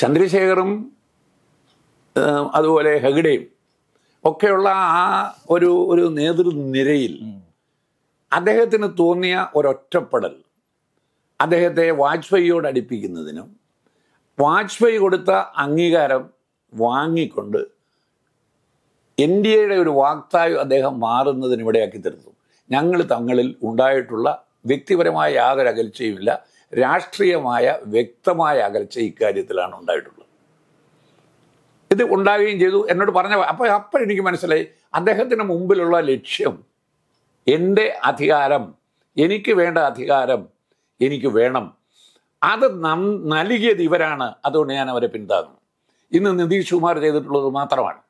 ചന്ദ്രശേഖറും അതുപോലെ ഹെഗഡയും ഒക്കെയുള്ള ആ ഒരു ഒരു നേതൃനിരയിൽ അദ്ദേഹത്തിന് തോന്നിയ ഒരൊറ്റപ്പെടൽ അദ്ദേഹത്തെ വാജ്പേയിയോട് അടുപ്പിക്കുന്നതിനും വാജ്പേയി കൊടുത്ത അംഗീകാരം വാങ്ങിക്കൊണ്ട് എൻ ഡി എയുടെ ഒരു വാക്താവ് അദ്ദേഹം മാറുന്നതിന് ഇവിടെയാക്കി തീർത്തു ഞങ്ങൾ തങ്ങളിൽ ഉണ്ടായിട്ടുള്ള വ്യക്തിപരമായ യാതൊരു അകൽച്ചയുമില്ല രാഷ്ട്രീയമായ വ്യക്തമായ അകൽച്ച ഇക്കാര്യത്തിലാണ് ഉണ്ടായിട്ടുള്ളത് ഇത് ഉണ്ടാവുകയും ചെയ്തു എന്നോട് പറഞ്ഞ അപ്പോൾ അപ്പോൾ എനിക്ക് മനസ്സിലായി അദ്ദേഹത്തിന് മുമ്പിലുള്ള ലക്ഷ്യം എൻ്റെ അധികാരം എനിക്ക് വേണ്ട അധികാരം എനിക്ക് വേണം അത് നൽകിയത് ഇവരാണ് അതുകൊണ്ട് ഞാൻ അവരെ പിന്താങ്ങുന്നു ഇന്ന് നിതീഷ് കുമാർ ചെയ്തിട്ടുള്ളത് മാത്രമാണ്